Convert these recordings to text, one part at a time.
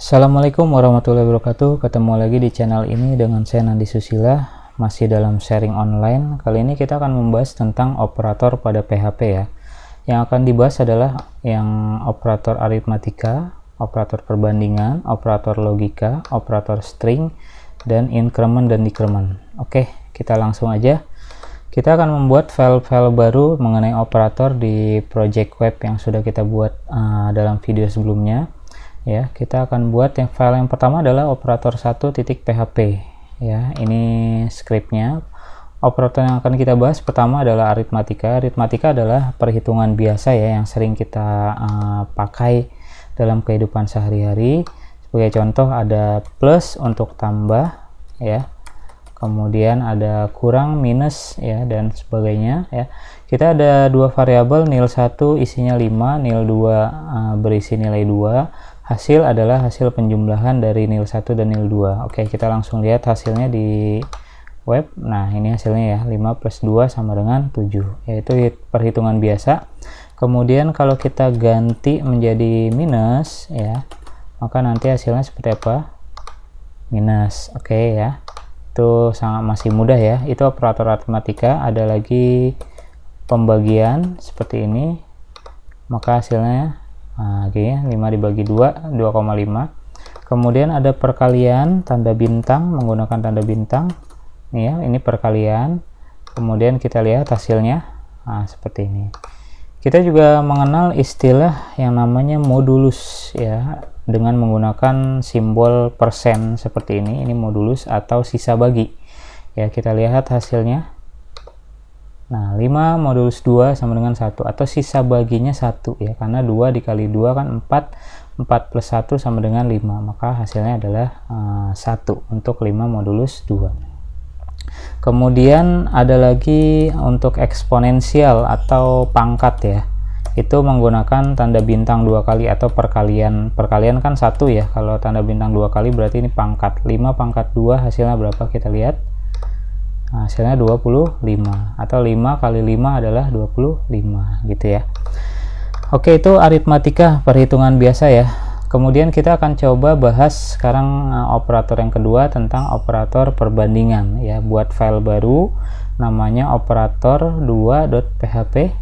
Assalamualaikum warahmatullahi wabarakatuh ketemu lagi di channel ini dengan saya Nandi Susila masih dalam sharing online kali ini kita akan membahas tentang operator pada PHP ya yang akan dibahas adalah yang operator aritmatika operator perbandingan operator logika operator string dan increment dan decrement oke kita langsung aja kita akan membuat file-file baru mengenai operator di project web yang sudah kita buat uh, dalam video sebelumnya ya kita akan buat yang file yang pertama adalah operator 1.php ya ini scriptnya operator yang akan kita bahas pertama adalah aritmatika aritmatika adalah perhitungan biasa ya yang sering kita uh, pakai dalam kehidupan sehari-hari sebagai contoh ada plus untuk tambah ya kemudian ada kurang minus ya dan sebagainya ya kita ada dua variabel nil 1 isinya 5 nil 2 uh, eh, berisi nilai 2 hasil adalah hasil penjumlahan dari nil 1 dan nil 2 oke kita langsung lihat hasilnya di web nah ini hasilnya ya 5 plus 2 sama dengan 7 yaitu perhitungan biasa kemudian kalau kita ganti menjadi minus ya maka nanti hasilnya seperti apa minus oke okay, ya itu sangat masih mudah ya itu operator matematika ada lagi pembagian seperti ini maka hasilnya Nah, oke, okay, 5 dibagi 2, 2,5. Kemudian ada perkalian tanda bintang menggunakan tanda bintang. Nih ya, ini perkalian. Kemudian kita lihat hasilnya. Nah, seperti ini. Kita juga mengenal istilah yang namanya modulus ya dengan menggunakan simbol persen seperti ini. Ini modulus atau sisa bagi. Ya, kita lihat hasilnya. Nah, 5 modulus 2 sama dengan 1 atau sisa baginya 1 ya, karena 2 dikali 2 kan 4, 4 plus 1 sama dengan 5, maka hasilnya adalah uh, eh, 1 untuk 5 modulus 2. Kemudian ada lagi untuk eksponensial atau pangkat ya, itu menggunakan tanda bintang dua kali atau perkalian perkalian kan satu ya kalau tanda bintang dua kali berarti ini pangkat 5 pangkat 2 hasilnya berapa kita lihat Nah, hasilnya 25 atau 5 kali 5 adalah 25 gitu ya. Oke, itu aritmatika perhitungan biasa ya. Kemudian kita akan coba bahas sekarang eh, operator yang kedua tentang operator perbandingan ya. Buat file baru namanya operator 2.php.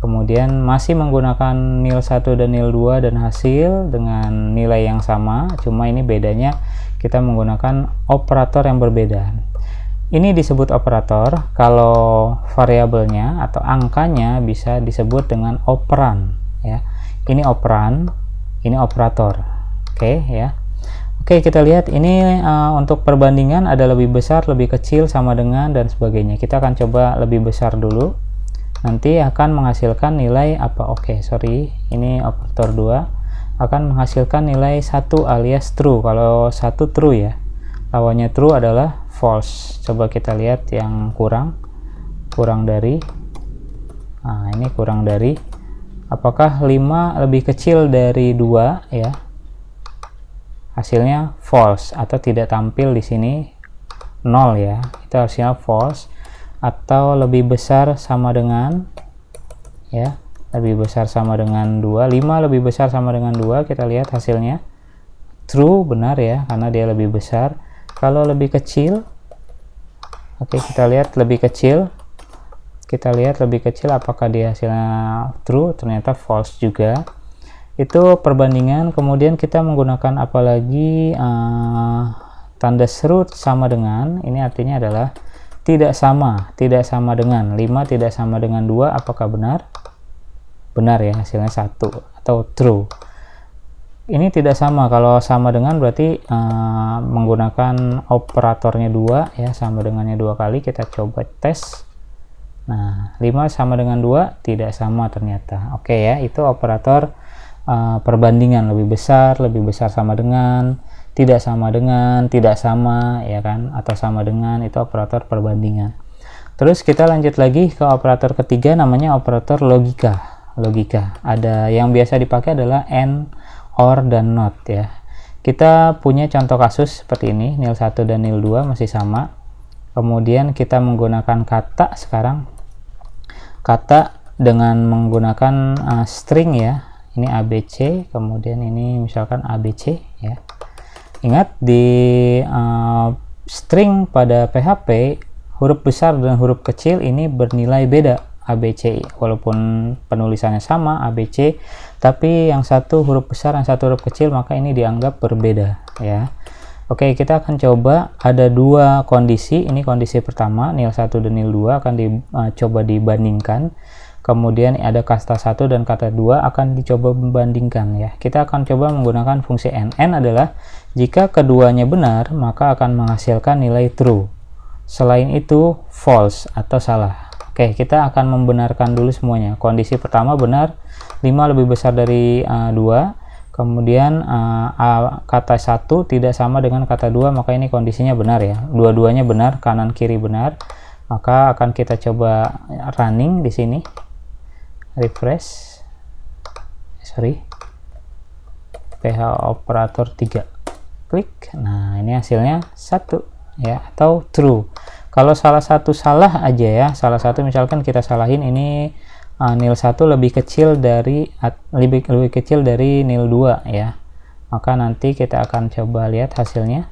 Kemudian masih menggunakan nil 1 dan nil 2 dan hasil dengan nilai yang sama, cuma ini bedanya kita menggunakan operator yang berbeda ini disebut operator kalau variabelnya atau angkanya bisa disebut dengan operan ya. Ini operan, ini operator. Oke okay, ya. Oke, okay, kita lihat ini uh, untuk perbandingan ada lebih besar, lebih kecil sama dengan dan sebagainya. Kita akan coba lebih besar dulu. Nanti akan menghasilkan nilai apa? Oke, okay, sorry. Ini operator 2 akan menghasilkan nilai satu alias true. Kalau satu true ya. Lawannya true adalah false coba kita lihat yang kurang kurang dari nah ini kurang dari apakah 5 lebih kecil dari 2 ya hasilnya false atau tidak tampil di sini 0 ya itu hasilnya false atau lebih besar sama dengan ya lebih besar sama dengan 2 5 lebih besar sama dengan 2 kita lihat hasilnya true benar ya karena dia lebih besar kalau lebih kecil oke okay, kita lihat lebih kecil kita lihat lebih kecil apakah dia hasilnya true ternyata false juga itu perbandingan kemudian kita menggunakan apalagi uh, eh, tanda serut sama dengan ini artinya adalah tidak sama tidak sama dengan 5 tidak sama dengan 2 apakah benar benar ya hasilnya satu atau true ini tidak sama kalau sama dengan berarti uh, menggunakan operatornya dua ya sama dengannya dua kali kita coba tes nah 5 sama dengan dua tidak sama ternyata oke okay, ya itu operator uh, perbandingan lebih besar lebih besar sama dengan tidak sama dengan tidak sama ya kan atau sama dengan itu operator perbandingan terus kita lanjut lagi ke operator ketiga namanya operator logika logika ada yang biasa dipakai adalah n or dan not ya kita punya contoh kasus seperti ini nil 1 dan nil 2 masih sama kemudian kita menggunakan kata sekarang kata dengan menggunakan uh, string ya ini ABC kemudian ini misalkan ABC ya ingat di uh, string pada PHP huruf besar dan huruf kecil ini bernilai beda ABC walaupun penulisannya sama ABC tapi yang satu huruf besar yang satu huruf kecil maka ini dianggap berbeda ya Oke kita akan coba ada dua kondisi ini kondisi pertama nil 1 dan nil 2 akan dicoba eh, dibandingkan kemudian ada kasta 1 dan kata 2 akan dicoba membandingkan ya kita akan coba menggunakan fungsi n n adalah jika keduanya benar maka akan menghasilkan nilai true selain itu false atau salah Oke, kita akan membenarkan dulu semuanya. Kondisi pertama benar, 5 lebih besar dari uh, eh, 2. Kemudian uh, A, kata 1 tidak sama dengan kata 2, maka ini kondisinya benar ya. Dua-duanya benar, kanan kiri benar. Maka akan kita coba running di sini. Refresh. Sorry. PH operator 3. Klik. Nah, ini hasilnya 1 ya atau true kalau salah satu salah aja ya salah satu misalkan kita salahin ini uh, nil 1 lebih kecil dari lebih lebih kecil dari nil 2 ya maka nanti kita akan coba lihat hasilnya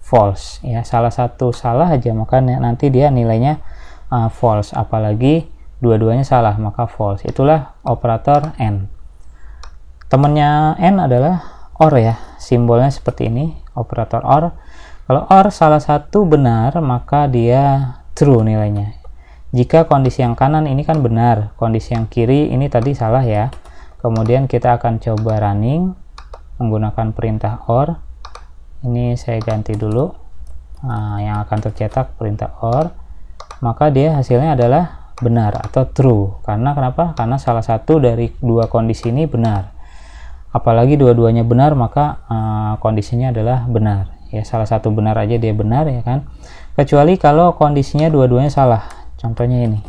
false ya salah satu salah aja maka nanti dia nilainya uh, false apalagi dua-duanya salah maka false itulah operator n temennya n adalah or ya simbolnya seperti ini operator or kalau OR salah satu benar, maka dia true nilainya. Jika kondisi yang kanan ini kan benar, kondisi yang kiri ini tadi salah ya. Kemudian kita akan coba running menggunakan perintah OR. Ini saya ganti dulu. Nah, yang akan tercetak perintah OR. Maka dia hasilnya adalah benar atau true. Karena kenapa? Karena salah satu dari dua kondisi ini benar apalagi dua-duanya benar maka uh, kondisinya adalah benar ya salah satu benar aja dia benar ya kan kecuali kalau kondisinya dua-duanya salah contohnya ini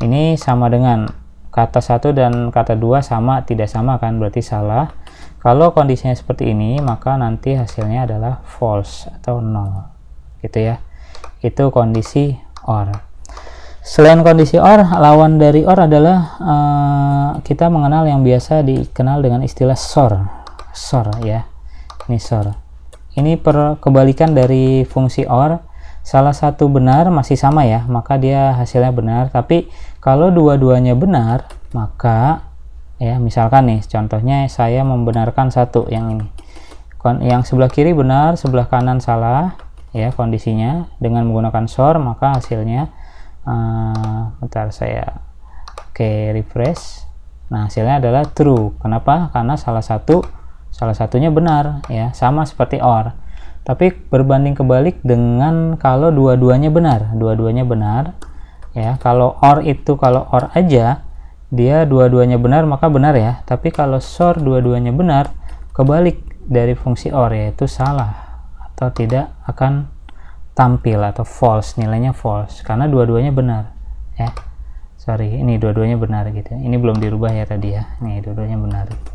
ini sama dengan kata satu dan kata dua sama tidak sama kan berarti salah kalau kondisinya seperti ini maka nanti hasilnya adalah false atau nol gitu ya itu kondisi or selain kondisi or lawan dari or adalah uh, kita mengenal yang biasa dikenal dengan istilah sor sor ya ini sor ini per kebalikan dari fungsi OR salah satu benar masih sama ya maka dia hasilnya benar tapi kalau dua-duanya benar maka ya misalkan nih contohnya saya membenarkan satu yang ini yang sebelah kiri benar sebelah kanan salah ya kondisinya dengan menggunakan SOR maka hasilnya uh, bentar saya oke okay, refresh nah hasilnya adalah true kenapa karena salah satu Salah satunya benar, ya, sama seperti or. Tapi berbanding kebalik dengan kalau dua-duanya benar, dua-duanya benar, ya. Kalau or itu kalau or aja dia dua-duanya benar maka benar ya. Tapi kalau sor dua-duanya benar, kebalik dari fungsi or yaitu salah atau tidak akan tampil atau false nilainya false karena dua-duanya benar ya sorry ini dua-duanya benar gitu ini belum dirubah ya tadi ya ini dua-duanya benar gitu.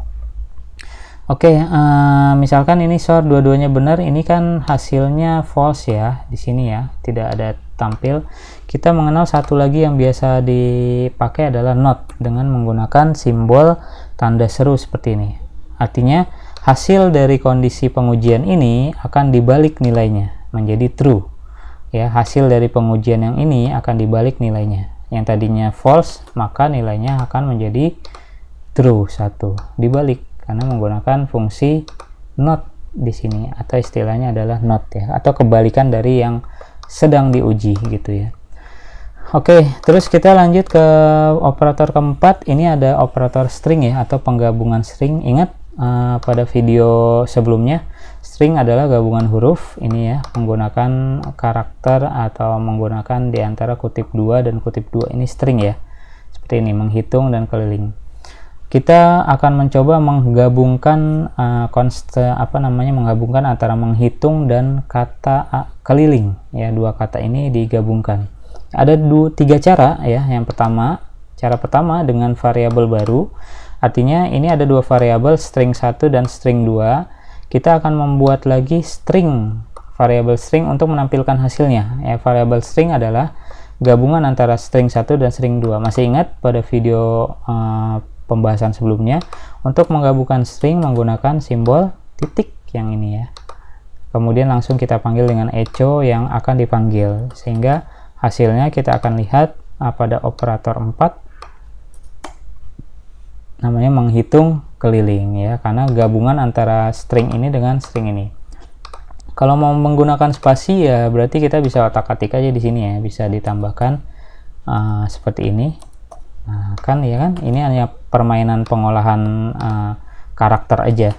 Oke, okay, uh, eh, misalkan ini short dua-duanya benar, ini kan hasilnya false ya di sini ya, tidak ada tampil. Kita mengenal satu lagi yang biasa dipakai adalah not dengan menggunakan simbol tanda seru seperti ini. Artinya hasil dari kondisi pengujian ini akan dibalik nilainya menjadi true. Ya, hasil dari pengujian yang ini akan dibalik nilainya. Yang tadinya false, maka nilainya akan menjadi true satu dibalik karena menggunakan fungsi not di sini atau istilahnya adalah not ya atau kebalikan dari yang sedang diuji gitu ya Oke, terus kita lanjut ke operator keempat. Ini ada operator string ya, atau penggabungan string. Ingat uh, pada video sebelumnya, string adalah gabungan huruf. Ini ya, menggunakan karakter atau menggunakan diantara kutip dua dan kutip dua ini string ya. Seperti ini, menghitung dan keliling kita akan mencoba menggabungkan uh, eh, konsta apa namanya menggabungkan antara menghitung dan kata eh, keliling ya dua kata ini digabungkan ada dua tiga cara ya yang pertama cara pertama dengan variabel baru artinya ini ada dua variabel string 1 dan string 2 kita akan membuat lagi string variabel string untuk menampilkan hasilnya ya variabel string adalah gabungan antara string 1 dan string 2 masih ingat pada video uh, pembahasan sebelumnya untuk menggabungkan string menggunakan simbol titik yang ini ya kemudian langsung kita panggil dengan echo yang akan dipanggil sehingga hasilnya kita akan lihat ah, pada operator 4 namanya menghitung keliling ya karena gabungan antara string ini dengan string ini kalau mau menggunakan spasi ya berarti kita bisa otak-atik aja di sini ya bisa ditambahkan uh, seperti ini nah, kan ya kan ini hanya permainan pengolahan uh, karakter aja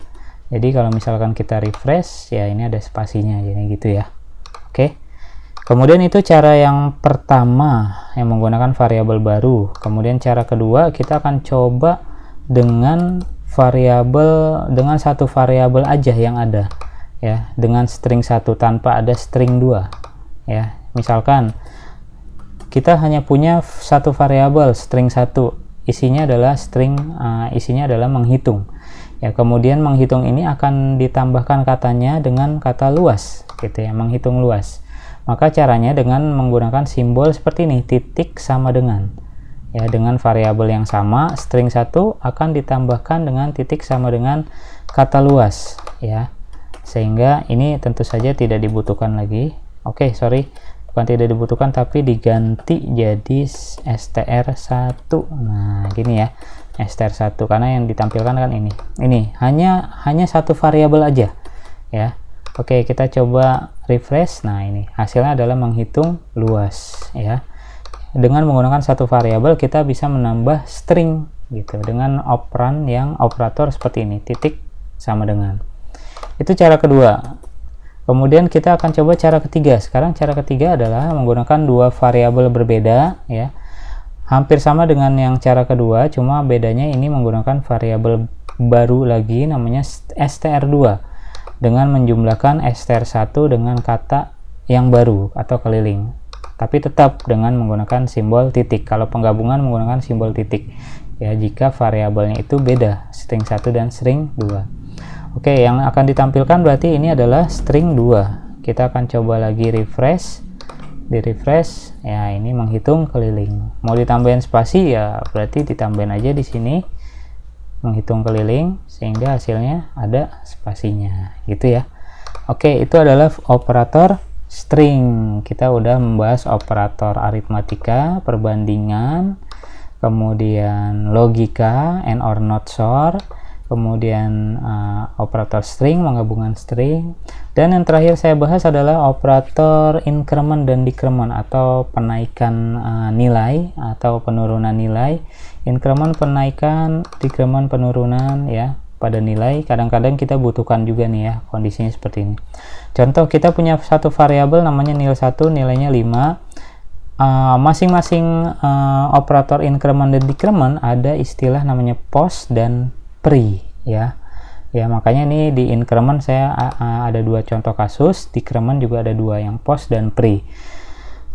jadi kalau misalkan kita refresh ya ini ada spasinya jadi gitu ya oke kemudian itu cara yang pertama yang menggunakan variabel baru kemudian cara kedua kita akan coba dengan variabel dengan satu variabel aja yang ada ya dengan string satu tanpa ada string dua ya misalkan kita hanya punya satu variabel string satu isinya adalah string uh, isinya adalah menghitung ya kemudian menghitung ini akan ditambahkan katanya dengan kata luas gitu ya menghitung luas maka caranya dengan menggunakan simbol seperti ini titik sama dengan ya dengan variabel yang sama string satu akan ditambahkan dengan titik sama dengan kata luas ya sehingga ini tentu saja tidak dibutuhkan lagi oke okay, sorry bukan tidak dibutuhkan tapi diganti jadi STR1 nah gini ya STR1 karena yang ditampilkan kan ini ini hanya hanya satu variabel aja ya Oke kita coba refresh nah ini hasilnya adalah menghitung luas ya dengan menggunakan satu variabel kita bisa menambah string gitu dengan operan yang operator seperti ini titik sama dengan itu cara kedua Kemudian kita akan coba cara ketiga. Sekarang cara ketiga adalah menggunakan dua variabel berbeda ya. Hampir sama dengan yang cara kedua, cuma bedanya ini menggunakan variabel baru lagi namanya str2 dengan menjumlahkan str1 dengan kata yang baru atau keliling. Tapi tetap dengan menggunakan simbol titik. Kalau penggabungan menggunakan simbol titik ya jika variabelnya itu beda string 1 dan string 2. Oke, yang akan ditampilkan berarti ini adalah string 2. Kita akan coba lagi refresh. Di refresh, ya ini menghitung keliling. Mau ditambahin spasi ya berarti ditambahin aja di sini menghitung keliling sehingga hasilnya ada spasinya gitu ya. Oke, itu adalah operator string. Kita udah membahas operator aritmatika, perbandingan, kemudian logika and or not sure kemudian uh, operator string menggabungkan string dan yang terakhir saya bahas adalah operator increment dan decrement atau penaikan uh, nilai atau penurunan nilai increment penaikan decrement penurunan ya pada nilai kadang-kadang kita butuhkan juga nih ya kondisinya seperti ini contoh kita punya satu variabel namanya nilai 1 nilainya 5 eh, masing-masing uh, uh, operator increment dan decrement ada istilah namanya post dan pre ya ya makanya ini di increment saya ada dua contoh kasus di increment juga ada dua yang post dan pre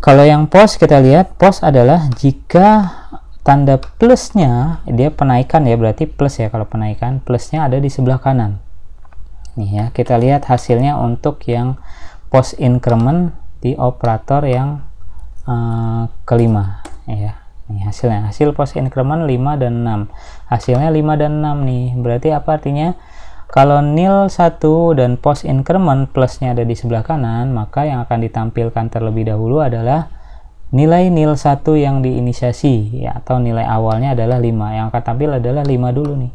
kalau yang post kita lihat post adalah jika tanda plusnya dia penaikan ya berarti plus ya kalau penaikan plusnya ada di sebelah kanan nih ya kita lihat hasilnya untuk yang post increment di operator yang uh, kelima ya Nih hasilnya, hasil pos increment 5 dan 6. Hasilnya 5 dan 6 nih. Berarti apa artinya? Kalau nil 1 dan pos increment plusnya ada di sebelah kanan, maka yang akan ditampilkan terlebih dahulu adalah nilai nil 1 yang diinisiasi ya, atau nilai awalnya adalah 5. Yang akan tampil adalah 5 dulu nih.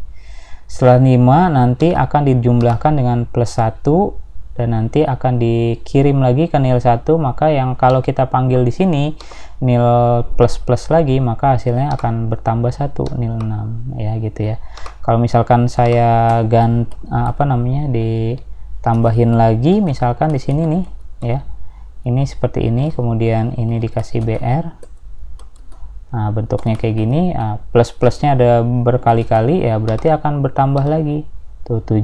Setelah 5 nanti akan dijumlahkan dengan plus 1 dan nanti akan dikirim lagi ke nil 1, maka yang kalau kita panggil di sini nil plus plus lagi maka hasilnya akan bertambah satu nil 6 ya gitu ya kalau misalkan saya gant eh, apa namanya ditambahin lagi misalkan di sini nih ya ini seperti ini kemudian ini dikasih BR nah bentuknya kayak gini eh, plus plusnya ada berkali-kali ya berarti akan bertambah lagi tuh 7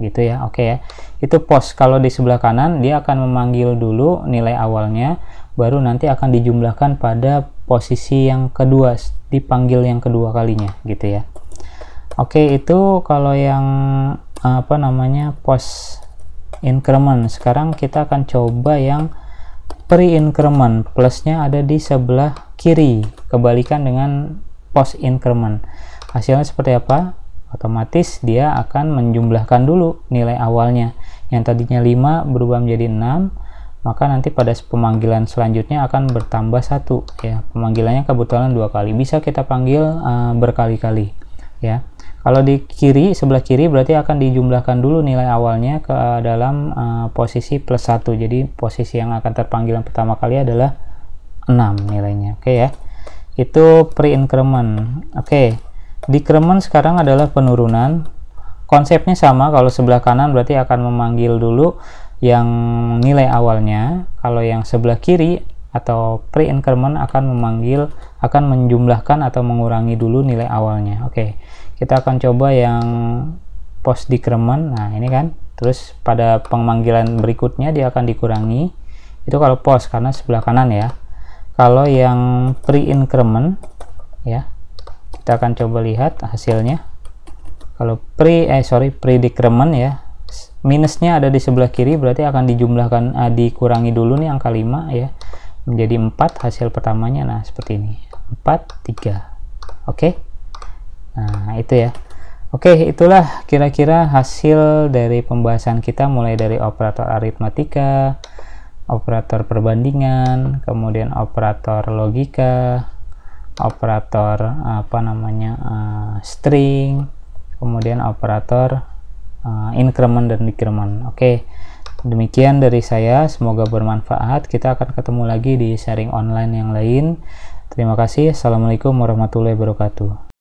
gitu ya oke okay ya itu pos kalau di sebelah kanan dia akan memanggil dulu nilai awalnya baru nanti akan dijumlahkan pada posisi yang kedua dipanggil yang kedua kalinya gitu ya oke itu kalau yang apa namanya post increment sekarang kita akan coba yang pre increment plusnya ada di sebelah kiri kebalikan dengan post increment hasilnya seperti apa otomatis dia akan menjumlahkan dulu nilai awalnya yang tadinya 5 berubah menjadi 6 maka nanti pada pemanggilan selanjutnya akan bertambah satu ya pemanggilannya kebetulan dua kali bisa kita panggil uh, berkali-kali ya kalau di kiri sebelah kiri berarti akan dijumlahkan dulu nilai awalnya ke dalam uh, posisi plus satu jadi posisi yang akan terpanggil yang pertama kali adalah 6 nilainya oke okay, ya itu pre increment oke okay. decrement sekarang adalah penurunan konsepnya sama kalau sebelah kanan berarti akan memanggil dulu yang nilai awalnya kalau yang sebelah kiri atau pre-increment akan memanggil akan menjumlahkan atau mengurangi dulu nilai awalnya oke kita akan coba yang post decrement nah ini kan terus pada pemanggilan berikutnya dia akan dikurangi itu kalau post karena sebelah kanan ya kalau yang pre-increment ya kita akan coba lihat hasilnya kalau pre eh sorry pre decrement ya minusnya ada di sebelah kiri berarti akan dijumlahkan uh, dikurangi dulu nih angka 5 ya menjadi 4 hasil pertamanya nah seperti ini 4 3 oke okay? nah itu ya oke okay, itulah kira-kira hasil dari pembahasan kita mulai dari operator aritmatika operator perbandingan kemudian operator logika operator apa namanya uh, string kemudian operator uh, increment dan decrement oke okay. demikian dari saya semoga bermanfaat kita akan ketemu lagi di sharing online yang lain terima kasih assalamualaikum warahmatullahi wabarakatuh